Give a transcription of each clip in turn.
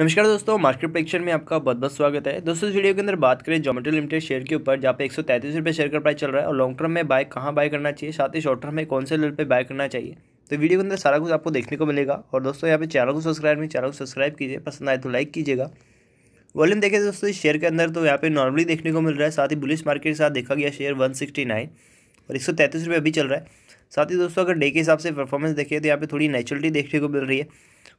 नमस्कार दोस्तों मार्केट प्रेक्षर में आपका बहुत बहुत स्वागत है दोस्तों इस वीडियो के अंदर बात करें जोमेटो लिमिटेड शेयर के ऊपर जहाँ पे एक सौ शेयर का प्राइस चल रहा है और लॉन्ग टर्म में बाय कहाँ बाय करना चाहिए साथ ही शॉर्ट टर्म में कौन से लेवल पे बाय करना चाहिए तो वीडियो के अंदर सारा कुछ आपको देखने को मिलेगा और दोस्तों यहाँ पे चैनल को सब्सक्राइब नहीं चैनल को सब्सक्राइब कीजिए पसंद आए तो लाइक कीजिएगा वॉल्यूम देखें दोस्तों इस शेयर के अंदर तो यहाँ पे नॉर्मली देखने को मिल रहा है साथ ही बुलिस मार्केट के साथ देखा गया शेयर वन सिक्सटी नाइन और एक सौ तैंतीस रुपये अभी चल रहा है साथ ही दोस्तों अगर डे के हिसाब से परफॉर्मेंस देखिए तो यहाँ पे थोड़ी नेचुरलिटी देखने को मिल रही है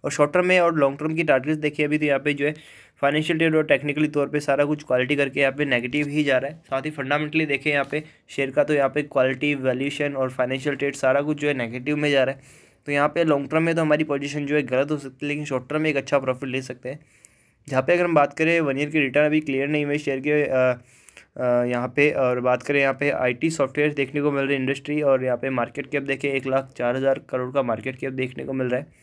और शॉर्ट टर्म में और लॉन्ग टर्म की टारगेट्स देखिए अभी तो यहाँ पे जो है फाइनेंशियल ट्रेड और टेक्निकली तौर पे सारा कुछ क्वालिटी करके यहाँ पे नेगेटिव ही जा रहा है साथ ही फंडामेंटली देखें यहाँ पे शेयर का तो यहाँ पे क्वालिटी वैल्यूशन और फाइनेंशियल ट्रेड सारा कुछ जो है नेगेटिव में जा रहा है तो यहाँ पे लॉन्ग टर्म में तो हमारी पोजिशन जो है गलत हो सकती है लेकिन शॉर्ट टर्म में एक अच्छा प्रॉफिट ले सकते हैं जहाँ पे अगर हम बात करें वन ईयर की रिटर्न अभी क्लियर नहीं हुई शेयर के यहाँ पे और बात करें यहाँ पे आईटी सॉफ्टवेयर देखने को मिल रहे इंडस्ट्री और यहाँ पे मार्केट कैप देखें एक लाख चार हज़ार करोड़ का मार्केट कैप देखने को मिल रहा है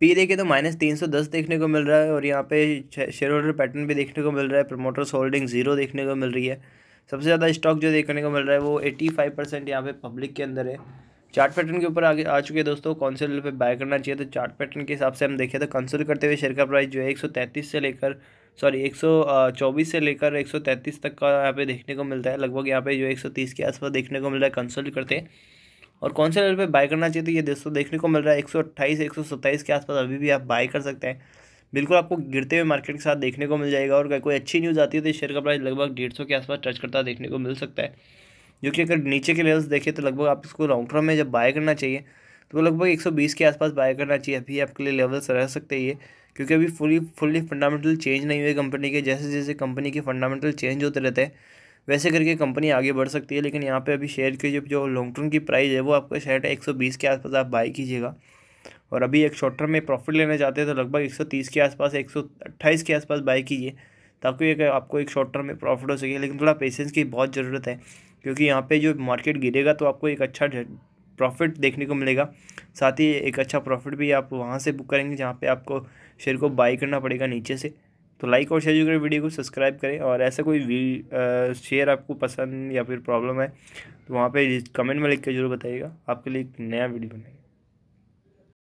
पी देखिए तो माइनस तीन सौ दस देखने को मिल रहा है और यहाँ पे शेयर होल्डर पैटर्न भी देखने को मिल रहा है प्रमोटर्स होल्डिंग जीरो देखने को मिल रही है सबसे ज़्यादा स्टॉक जो देखने को मिल रहा है वो एट्टी फाइव परसेंट यहाँ पे पब्लिक के अंदर है चार्ट पैटर्न के ऊपर आगे आ चुके हैं दोस्तों कौन से पे बाय करना चाहिए तो चार्ट पैटर्न के हिसाब से हम देखें तो कंसल करते हुए शेयर का प्राइस जो है एक सौ तैंतीस से लेकर सॉरी एक सौ चौबीस से लेकर एक सौ तक का यहाँ पे देखने को मिलता है लगभग यहाँ पे जो एक सौ तीस के आसपास देखने को मिल रहा है कंसल्ट करते हैं और कौन से लेवल पे बाय करना चाहिए तो ये दोस्तों देखने को मिल रहा है एक सौ अट्ठाईस एक सौ सत्ताईस के आसपास अभी भी आप बाय कर सकते हैं बिल्कुल आपको गिरते हुए मार्केट के साथ देखने को मिल जाएगा और कोई अच्छी न्यूज़ आती है तो इस शेयर का प्राइस लगभग डेढ़ सौ के आसपास टच करता देखने को मिल सकता है जो कि अगर नीचे के लेवल्स देखें तो लगभग आप इसको लॉन्ग टर्म में जब बाय करना चाहिए तो लगभग एक सौ बीस के आसपास बाय करना चाहिए अभी आपके लिए लेवल्स रह सकते हैं क्योंकि अभी फुली फुली फंडामेंटल चेंज नहीं हुए कंपनी के जैसे जैसे कंपनी के फंडामेंटल चेंज होते रहते हैं वैसे करके कंपनी आगे बढ़ सकती है लेकिन यहाँ पे अभी शेयर की जो जो लॉन्ग टर्म की प्राइस है वो आपका शेयर एक सौ बीस के आसपास आप बाई कीजिएगा और अभी एक शॉर्ट टर्म में प्रॉफिट लेना चाहते हैं तो लगभग एक सौ तीस के आसपास एक सौ अट्ठाईस के आसपास बाई कीजिए ताकि एक आपको एक शॉर्ट टर्म में प्रॉफिट हो सके लेकिन थोड़ा पेशेंस की बहुत ज़रूरत है क्योंकि यहाँ पे जो मार्केट गिरेगा तो आपको एक अच्छा प्रॉफिट देखने को मिलेगा साथ ही एक अच्छा प्रॉफिट भी आप वहाँ से बुक करेंगे जहाँ पे आपको शेयर को बाई करना पड़ेगा नीचे से तो लाइक और शेयर करें वीडियो को सब्सक्राइब करें और ऐसा कोई शेयर आपको पसंद या फिर प्रॉब्लम है तो वहाँ पे कमेंट में लिख के जरूर बताइएगा आपके लिए एक नया वीडियो बनाएंगे